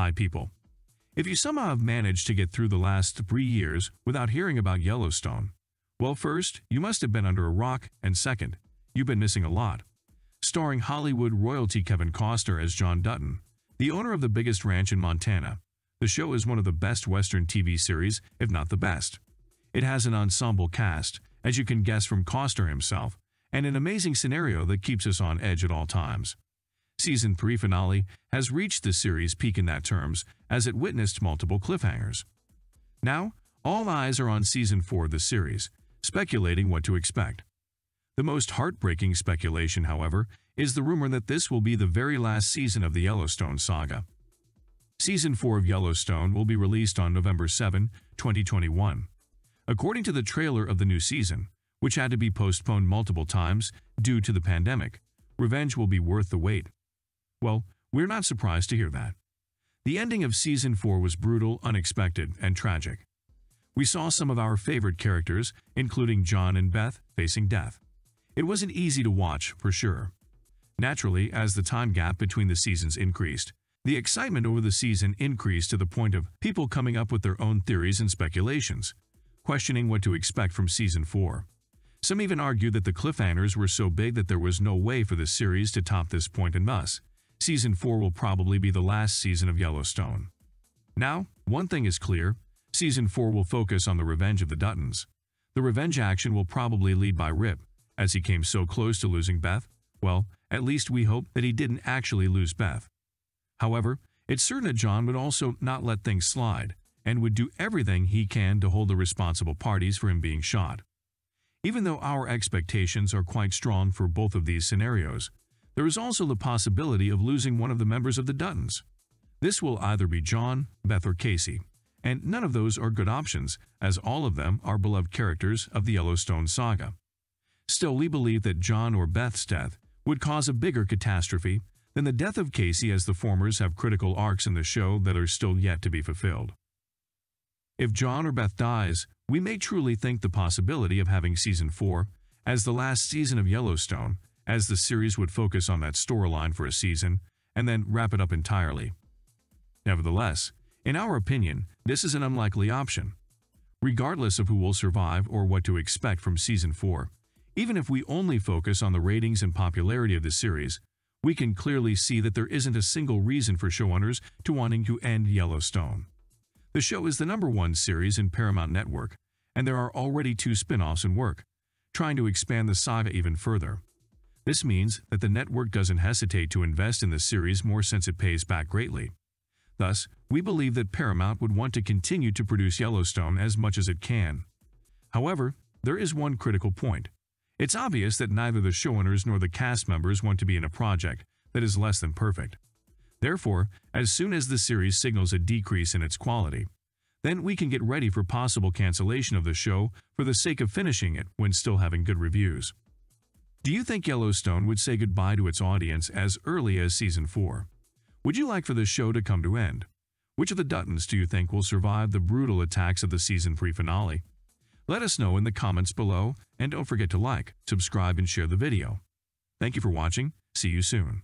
Hi, people. If you somehow have managed to get through the last three years without hearing about Yellowstone, well, first, you must have been under a rock, and second, you've been missing a lot. Starring Hollywood royalty Kevin Costner as John Dutton, the owner of the biggest ranch in Montana, the show is one of the best Western TV series, if not the best. It has an ensemble cast, as you can guess from Costner himself, and an amazing scenario that keeps us on edge at all times season 3 finale has reached the series' peak in that terms, as it witnessed multiple cliffhangers. Now, all eyes are on season 4 of the series, speculating what to expect. The most heartbreaking speculation, however, is the rumor that this will be the very last season of the Yellowstone saga. Season 4 of Yellowstone will be released on November 7, 2021. According to the trailer of the new season, which had to be postponed multiple times due to the pandemic, revenge will be worth the wait. Well, we're not surprised to hear that. The ending of Season 4 was brutal, unexpected, and tragic. We saw some of our favorite characters, including John and Beth, facing death. It wasn't easy to watch, for sure. Naturally, as the time gap between the seasons increased, the excitement over the season increased to the point of people coming up with their own theories and speculations, questioning what to expect from Season 4. Some even argued that the cliffhangers were so big that there was no way for the series to top this point and thus, Season 4 will probably be the last season of Yellowstone. Now, one thing is clear, Season 4 will focus on the revenge of the Duttons. The revenge action will probably lead by Rip, as he came so close to losing Beth, well, at least we hope that he didn't actually lose Beth. However, it's certain that John would also not let things slide, and would do everything he can to hold the responsible parties for him being shot. Even though our expectations are quite strong for both of these scenarios, there is also the possibility of losing one of the members of the Duttons. This will either be John, Beth, or Casey, and none of those are good options, as all of them are beloved characters of the Yellowstone saga. Still, we believe that John or Beth's death would cause a bigger catastrophe than the death of Casey as the formers have critical arcs in the show that are still yet to be fulfilled. If John or Beth dies, we may truly think the possibility of having Season 4, as the last season of Yellowstone, as the series would focus on that storyline for a season and then wrap it up entirely. Nevertheless, in our opinion, this is an unlikely option. Regardless of who will survive or what to expect from Season 4, even if we only focus on the ratings and popularity of the series, we can clearly see that there isn't a single reason for showrunners to wanting to end Yellowstone. The show is the number one series in Paramount Network, and there are already two spin-offs in work, trying to expand the saga even further. This means that the network doesn't hesitate to invest in the series more since it pays back greatly. Thus, we believe that Paramount would want to continue to produce Yellowstone as much as it can. However, there is one critical point. It's obvious that neither the showrunners nor the cast members want to be in a project that is less than perfect. Therefore, as soon as the series signals a decrease in its quality, then we can get ready for possible cancellation of the show for the sake of finishing it when still having good reviews. Do you think Yellowstone would say goodbye to its audience as early as season 4? Would you like for this show to come to end? Which of the Duttons do you think will survive the brutal attacks of the season 3 finale? Let us know in the comments below, and don't forget to like, subscribe, and share the video. Thank you for watching. See you soon.